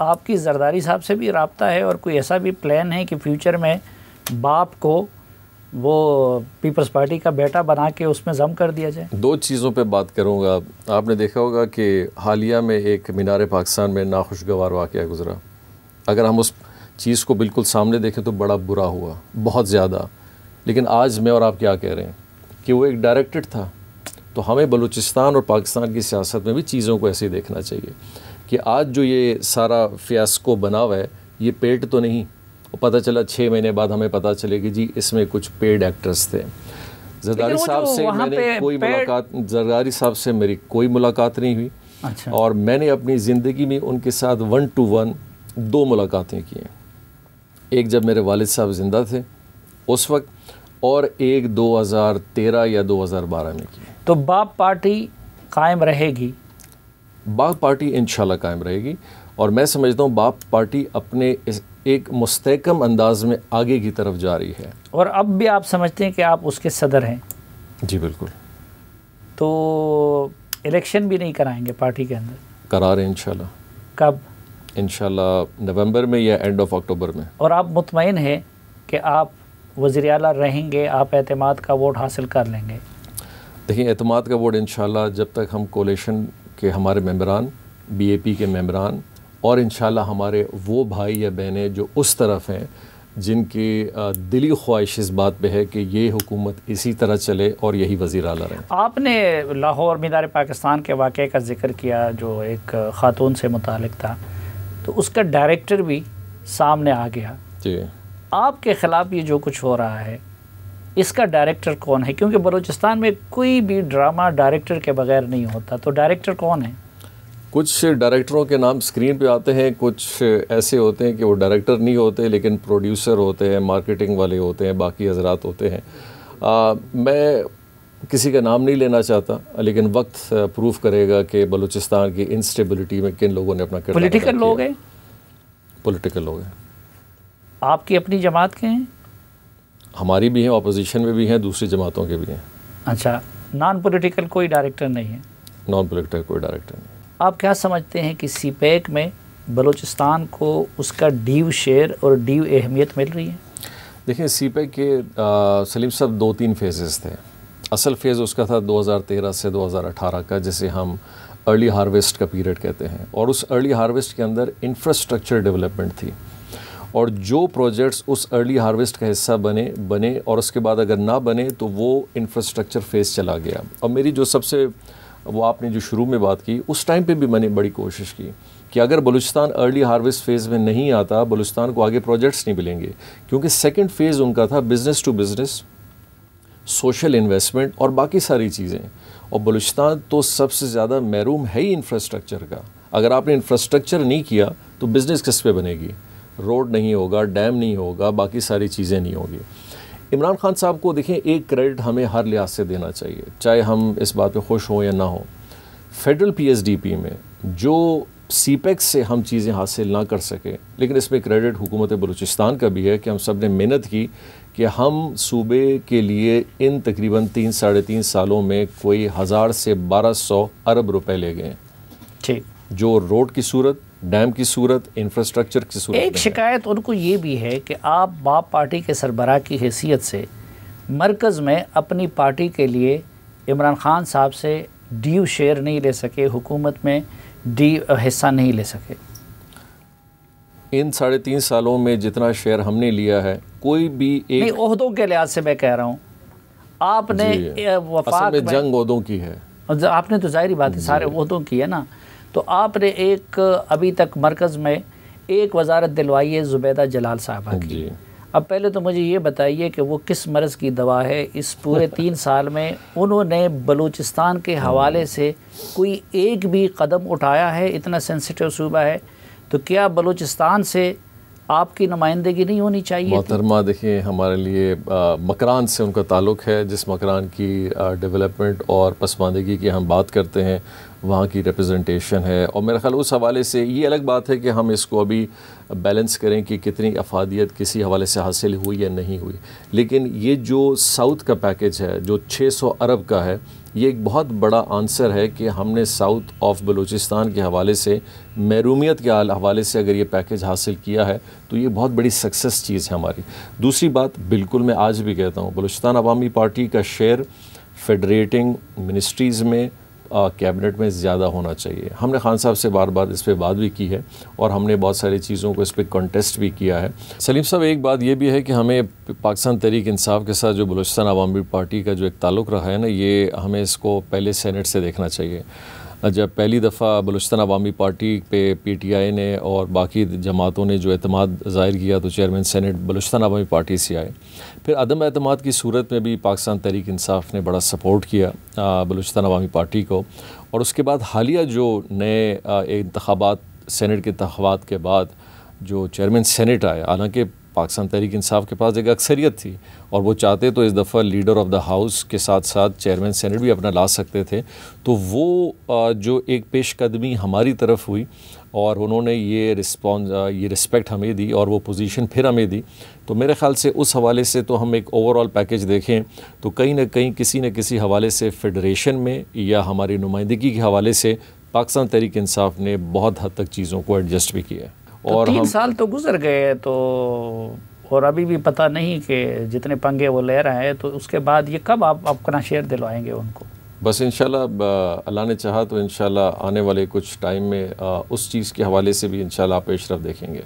आपकी जरदारी साहब से भी रबता है और कोई ऐसा भी प्लान है कि फ्यूचर में बाप को वो पीपल्स पार्टी का बेटा बना के उसमें जम कर दिया जाए दो चीज़ों पे बात करूँगा आपने देखा होगा कि हालिया में एक मीनार पाकिस्तान में नाखुशगवार वाक़ गुज़रा अगर हम उस चीज़ को बिल्कुल सामने देखें तो बड़ा बुरा हुआ बहुत ज़्यादा लेकिन आज मैं और आप क्या कह रहे हैं कि वो एक डायरेक्टेड था तो हमें बलूचिस्तान और पाकिस्तान की सियासत में भी चीज़ों को ऐसे ही देखना चाहिए कि आज जो ये सारा फियास्को बना हुआ है ये पेड तो नहीं और पता चला छः महीने बाद हमें पता चले कि जी इसमें कुछ पेड एक्टर्स थे जरदारी साहब से मैंने कोई मुलाकात जरदारी साहब से मेरी कोई मुलाकात नहीं हुई अच्छा। और मैंने अपनी ज़िंदगी में उनके साथ वन टू वन दो मुलाकातें की हैं एक जब मेरे वालिद साहब ज़िंदा थे उस वक्त और एक 2013 या 2012 में की तो बाप पार्टी कायम रहेगी बाप पार्टी इन कायम रहेगी और मैं समझता हूँ बाप पार्टी अपने इस एक मुस्तकम अंदाज में आगे की तरफ जा रही है और अब भी आप समझते हैं कि आप उसके सदर हैं जी बिल्कुल तो इलेक्शन भी नहीं कराएंगे पार्टी के अंदर करा रहे हैं कब इनशाला नवंबर में या एंड ऑफ अक्टूबर में और आप मुतमिन हैं कि आप वजर अला रहेंगे आप एतमाद का वोट हासिल कर लेंगे देखिए अतमाद का वोट इन जब तक हम कोलेशन कि हमारे मम्बरान बीएपी के मम्बरान और इन हमारे वो भाई या बहनें जो उस तरफ हैं जिनकी दिली ख्वाहिश इस बात पे है कि ये हुकूमत इसी तरह चले और यही वज़ी अला रहे आपने लाहौर मीदार पाकिस्तान के वाक़े का जिक्र किया जो एक ख़ातून से मुतल था तो उसका डायरेक्टर भी सामने आ गया जी आपके ख़िलाफ़ ये जो कुछ हो रहा है इसका डायरेक्टर कौन है क्योंकि बलूचिस्तान में कोई भी ड्रामा डायरेक्टर के बगैर नहीं होता तो डायरेक्टर कौन है कुछ डायरेक्टरों के नाम स्क्रीन पे आते हैं कुछ ऐसे होते हैं कि वो डायरेक्टर नहीं होते लेकिन प्रोड्यूसर होते हैं मार्केटिंग वाले होते हैं बाकी हजरात होते हैं आ, मैं किसी का नाम नहीं लेना चाहता लेकिन वक्त प्रूफ करेगा कि बलूचिस्तान की इंस्टेबिलिटी में किन लोगों ने अपना पोलिटिकल लोग हैं पोलिटिकल लोग हैं आपकी अपनी जमात के हैं हमारी भी हैं अपोजिशन में भी हैं दूसरी जमातों के भी हैं अच्छा नॉन पॉलिटिकल कोई डायरेक्टर नहीं है नॉन पॉलिटिकल कोई डायरेक्टर नहीं आप क्या समझते हैं कि सी e में बलूचिस्तान को उसका डीव शेयर और डीव अहमियत मिल रही है देखिए सी पैक e के आ, सलीम साहब दो तीन फेजेस थे असल फेज़ उसका था 2013 से 2018 का जिसे हम अर्ली हार्वेस्ट का पीरियड कहते हैं और उस अर्ली हार्वेस्ट के अंदर इंफ्रास्ट्रक्चर डेवलपमेंट थी और जो प्रोजेक्ट्स उस अर्ली हार्वेस्ट का हिस्सा बने बने और उसके बाद अगर ना बने तो वो इंफ्रास्ट्रक्चर फेज़ चला गया और मेरी जो सबसे वो आपने जो शुरू में बात की उस टाइम पे भी मैंने बड़ी कोशिश की कि अगर बलूचिस्तान अर्ली हार्वेस्ट फ़ेज़ में नहीं आता बलूचिस्तान को आगे प्रोजेक्ट्स नहीं मिलेंगे क्योंकि सेकेंड फ़ेज़ उनका था business to business social investment और बाकी सारी चीज़ें और बलूचिस्तान तो सबसे ज़्यादा महरूम है ही इंफ्रास्ट्रक्चर का अगर आपने इंफ्रास्ट्रक्चर नहीं किया तो बिज़नेस किस पे बनेगी रोड नहीं होगा डैम नहीं होगा बाकी सारी चीज़ें नहीं होगी इमरान खान साहब को देखें एक क्रेडिट हमें हर लिहाज से देना चाहिए चाहे हम इस बात पे खुश हों या ना हो फेडरल पीएसडीपी में जो सीपैक्स e से हम चीज़ें हासिल ना कर सकें लेकिन इसमें क्रेडिट हुकूमत बलूचिस्तान का भी है कि हम सब ने मेहनत की कि हम सूबे के लिए इन तकरीबन तीन साढ़े तीन सालों में कोई हज़ार से बारह सौ अरब रुपए ले गए ठीक जो रोड की सूरत डैम की सूरत इंफ्रास्ट्रक्चर की सूरत एक शिकायत उनको ये भी है कि आप बाप पार्टी के सरबरा की हैसियत से मरकज़ में अपनी पार्टी के लिए इमरान खान साहब से ड्यू शेयर नहीं ले सके हुकूमत में डी हिस्सा नहीं ले सके इन साढ़े तीन सालों में जितना शेयर हमने लिया है कोई भी एक उहदों के लिहाज से मैं कह रहा हूँ आपने वफात में जंग उहदों की है आपने तो जाहिर बात है सारे उहदों की है ना तो आपने एक अभी तक मरकज़ में एक वजारत दिलवाई है ज़ुबैदा जलाल साहबा की अब पहले तो मुझे ये बताइए कि वो किस मर्ज़ की दवा है इस पूरे तीन साल में उन्होंने बलूचिस्तान के हवाले हम्म। से कोई एक भी कदम उठाया है इतना सेंसिटिव सूबा है तो क्या बलूचिस्तान से आपकी नुमाइंदगी नहीं होनी चाहिए मोहतरमा देखिए हमारे लिए आ, मकरान से उनका ताल्लुक़ है जिस मकरान की डेवलपमेंट और पसमानदगी की हम बात करते हैं वहाँ की रिप्रेजेंटेशन है और मेरा ख्याल उस हवाले से ये अलग बात है कि हम इसको अभी बैलेंस करें कि कितनी अफादियत किसी हवाले से हासिल हुई या नहीं हुई लेकिन ये जो साउथ का पैकेज है जो 600 अरब का है ये एक बहुत बड़ा आंसर है कि हमने साउथ ऑफ बलूचिस्तान के हवाले से महरूमियत के हवाले से अगर ये पैकेज हासिल किया है तो ये बहुत बड़ी सक्सेस चीज़ है हमारी दूसरी बात बिल्कुल मैं आज भी कहता हूँ बलूचिस्तान अवामी पार्टी का शेयर फेडरेटिंग मिनिस्ट्रीज़ में कैबिनेट में ज़्यादा होना चाहिए हमने खान साहब से बार बार इस पर बात भी की है और हमने बहुत सारी चीज़ों को इस पर कॉन्टेस्ट भी किया है सलीम साहब एक बात यह भी है कि हमें पाकिस्तान तहरीक इंसाफ के साथ जो बलोचिस्तान आवामी पार्टी का जो एक ताल्लुक़ रहा है ना ये हमें इसको पहले सेनेट से देखना चाहिए जब पहली दफ़ा बलूचस्तान अवामी पार्टी पे पी टी आई ने और बाकी जमातों ने जो अतमाद ज़ाहिर किया तो chairman senate Balochistan Awami party से आए फिर अदम अहतम की सूरत में भी पाकिस्तान तहरीक इंसाफ ने बड़ा सपोर्ट किया बलूचस्तान अवामी पार्टी को और उसके बाद हालिया जो नए इंतबात सैनट के इंतबात के बाद जो चेयरमैन सैनट आए हालांकि पाकिस्तान तहरीक इंसाफ के पास एक अक्सरियत थी और वो चाहते तो इस दफ़ा लीडर ऑफ द हाउस के साथ साथ चेयरमैन सेनेट भी अपना ला सकते थे तो वो जो एक पेशकदमी हमारी तरफ हुई और उन्होंने ये रिस्पॉन्स ये रिस्पेक्ट हमें दी और वो पोजीशन फिर हमें दी तो मेरे ख़्याल से उस हवाले से तो हम एक ओवरऑल पैकेज देखें तो कहीं ना कहीं किसी न किसी हवाले से फेडरेशन में या हमारी नुमाइंदगी के हवाले से पाकिस्तान तहरीक इंसाफ ने बहुत हद तक चीज़ों को एडजस्ट भी किया है तो और तीन हम... साल तो गुजर गए तो और अभी भी पता नहीं कि जितने पंगे वो ले रहे हैं तो उसके बाद ये कब आप अपना शेयर दिलवाएंगे उनको बस इन अल्लाह ने चाहा तो इन आने वाले कुछ टाइम में आ, उस चीज़ के हवाले से भी इन आप पेशरफ देखेंगे